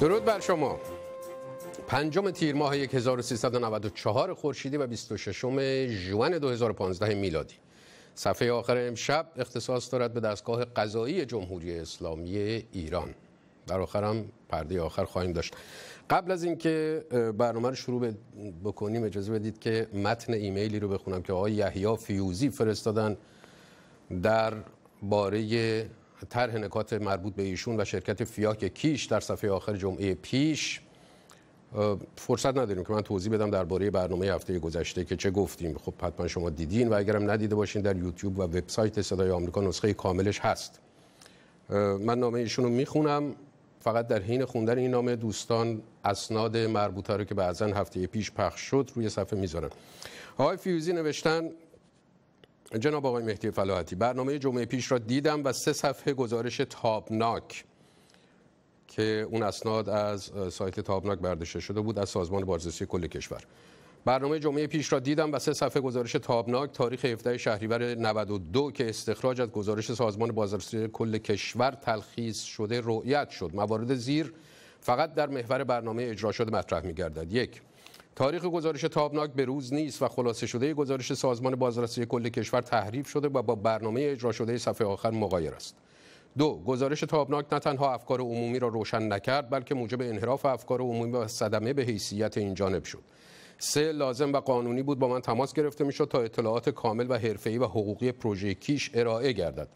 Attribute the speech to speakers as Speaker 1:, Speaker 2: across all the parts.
Speaker 1: درود بر شما پنجم تیر ماه 1394 خورشیدی و 26 ژوئن 2015 میلادی صفحه آخر امشب اختصاص دارد به دستگاه قضایی جمهوری اسلامی ایران در هم پرده آخر خواهیم داشت قبل از اینکه برنامه رو شروع بکنیم اجازه بدید که متن ایمیلی رو بخونم که آقای یحیی فیوزی فرستادن در باره طرح نکات مربوط به ایشون و شرکت فیاک کیش در صفحه آخر جمعه پیش فرصت نداریم که من توضیح بدم درباره برنامه هفته گذشته که چه گفتیم خب حتما شما دیدین و اگرم ندیده باشین در یوتیوب و وبسایت صدای آمریکا نسخه کاملش هست من نامه ایشون رو میخونم فقط در حین خوندن این نامه دوستان اسناد مربوطه رو که بعضا هفته پیش پخش شد روی صفحه میذارن آقای فیوزی نوشتن جناب آقای مهدی فلاحتی برنامه جمعه پیش را دیدم و سه صفحه گزارش تابناک که اون اسناد از سایت تابناک برداشته شده بود از سازمان بازرسی کل کشور برنامه جمعه پیش را دیدم و سه صفحه گزارش تابناک تاریخ 17 شهریور 92 که استخراج از گزارش سازمان بازرسی کل کشور تلخیص شده رؤیت شد موارد زیر فقط در محور برنامه اجرا شده مطرح می‌گردد یک تاریخ گزارش تابناک به روز نیست و خلاصه شده گزارش سازمان بازرسی کل کشور تحریف شده و با برنامه اجرا شده صفحه آخر مغایر است. دو گزارش تابناک نه تنها افکار عمومی را روشن نکرد بلکه موجب انحراف افکار عمومی و صدمه به حیثیت این جانب شد. سه لازم و قانونی بود با من تماس گرفته میشد تا اطلاعات کامل و حرفه‌ای و حقوقی پروژه کیش ارائه گردد.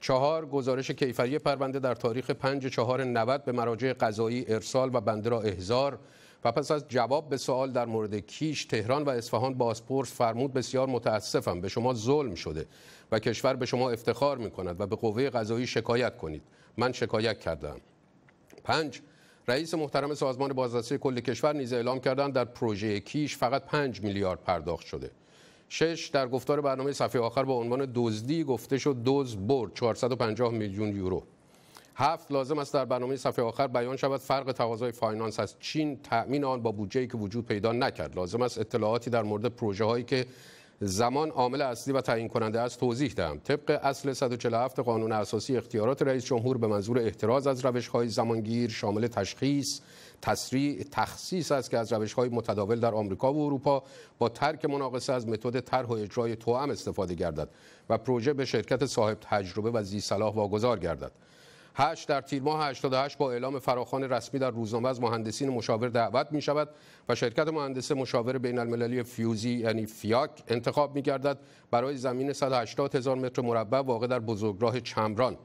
Speaker 1: چهار گزارش کیفری پرونده در تاریخ 5 چهار 90 به مراجع قضایی ارسال و بنده را احضار و پس از جواب به سوال در مورد کیش تهران و اصفهان بازپرس فرمود بسیار متاسفم به شما ظلم شده و کشور به شما افتخار می کند و به قوه قضایی شکایت کنید من شکایت کردم پنج رئیس محترم سازمان بازرسی کل کشور نیز اعلام کردند در پروژه کیش فقط 5 میلیارد پرداخت شده شش در گفتار برنامه صفحه آخر با عنوان دزدی گفته شد دزد برد 450 میلیون یورو هفت لازم است در برنامه صفحه آخر بیان شود فرق تقاضای فاینانس از چین تأمین آن با بودجه‌ای که وجود پیدا نکرد لازم است اطلاعاتی در مورد پروژه هایی که زمان عامل اصلی و تعیین کننده است توضیح دهم طبق اصل 147 قانون اساسی اختیارات رئیس جمهور به منظور احتراز از های زمانگیر شامل تشخیص تسریع تخصیص است که از روش های متداول در آمریکا و اروپا با ترک مناقصه از متد طرح و اجرای توأم استفاده گردد و پروژه به شرکت صاحب تجربه و زی واگذار گردد 8 در تیر ماه 88 با اعلام فراخوان رسمی در روزنامه از مهندسین مشاور دعوت می شود و شرکت مهندس مشاور بین المللی فیوزی یعنی فیاک انتخاب می گردد برای زمین 180 هزار متر مربع واقع در بزرگراه چمران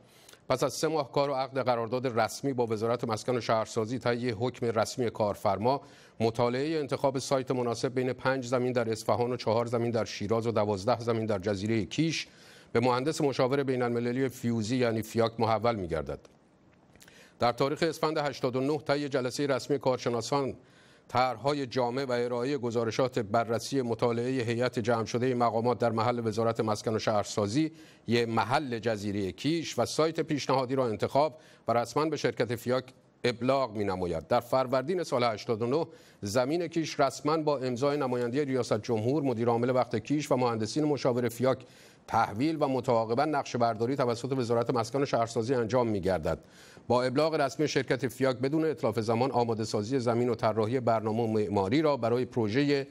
Speaker 1: پس از سه ماه کار و عقد قرارداد رسمی با وزارت مسکن و شهرسازی تایی حکم رسمی کارفرما مطالعه انتخاب سایت مناسب بین پنج زمین در اصفهان و چهار زمین در شیراز و دوازده زمین در جزیره کیش به مهندس مشاور بین المللی فیوزی یعنی فیاک محول می گردد. در تاریخ اسفند 89 طی جلسه رسمی کارشناسان طرحهای جامع و ارائه گزارشات بررسی مطالعه هیئت جمع شده مقامات در محل وزارت مسکن و شهرسازی یه محل جزیره کیش و سایت پیشنهادی را انتخاب و رسما به شرکت فیاک ابلاغ می نماید در فروردین سال 89 زمین کیش رسما با امضای نماینده ریاست جمهور مدیر عامل وقت کیش و مهندسین مشاور فیاک تحویل و متعاقبا نقش برداری توسط وزارت مسکن و شهرسازی انجام می گردد. با ابلاغ رسمی شرکت فیاک بدون اطلاف زمان آماده سازی زمین و طراحی برنامه معماری را برای پروژه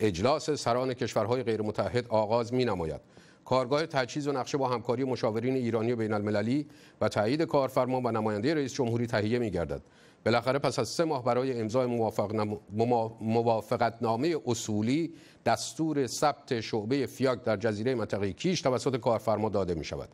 Speaker 1: اجلاس سران کشورهای غیر متحد آغاز می نماید. کارگاه تجهیز و نقشه با همکاری مشاورین ایرانی و بین المللی و تایید کارفرما و نماینده رئیس جمهوری تهیه می گردد. بالاخره پس از سه ماه برای امضای موافقتنامه اصولی دستور ثبت شعبه فیاک در جزیره منطقه کیش توسط کارفرما داده می شود.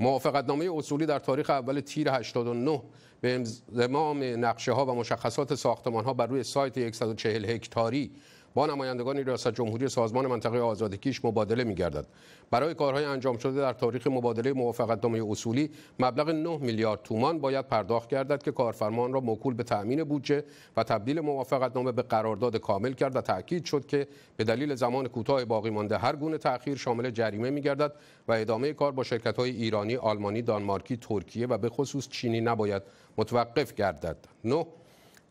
Speaker 1: موافقتنامه اصولی در تاریخ اول تیر 89 به امضام نقشه ها و مشخصات ساختمان ها بر روی سایت 140 هکتاری با نمایندگان ریاست جمهوری سازمان منطقه کیش مبادله می‌گردد برای کارهای انجام شده در تاریخ مبادله موافقتنامه اصولی مبلغ 9 میلیارد تومان باید پرداخت گردد که کارفرمان را موکول به تأمین بودجه و تبدیل موافقتنامه به قرارداد کامل کرد و تاکید شد که به دلیل زمان کوتاه باقی مانده هر گونه تأخیر شامل جریمه می‌گردد و ادامه کار با شرکت‌های ایرانی، آلمانی، دانمارکی، ترکیه و به خصوص چینی نباید متوقف گردد. 9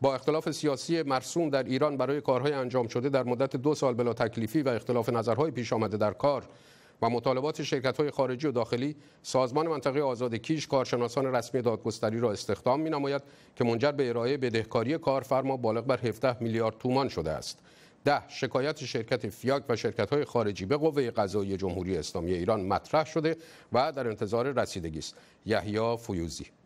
Speaker 1: با اختلاف سیاسی مرسوم در ایران برای کارهای انجام شده در مدت دو سال بلا تکلیفی و اختلاف نظرهای پیش آمده در کار و مطالبات شرکت های خارجی و داخلی سازمان منطقه آزاد کیش کارشناسان رسمی دادگستری را استخدام می نماید که منجر به ارائه بدهکاری کارفرما بالغ بر 17 میلیارد تومان شده است. ده شکایت شرکت فیاک و شرکت های خارجی به قوه قضایی جمهوری اسلامی ایران مطرح شده و در انتظار رسیدگی است. یحیی فیوزی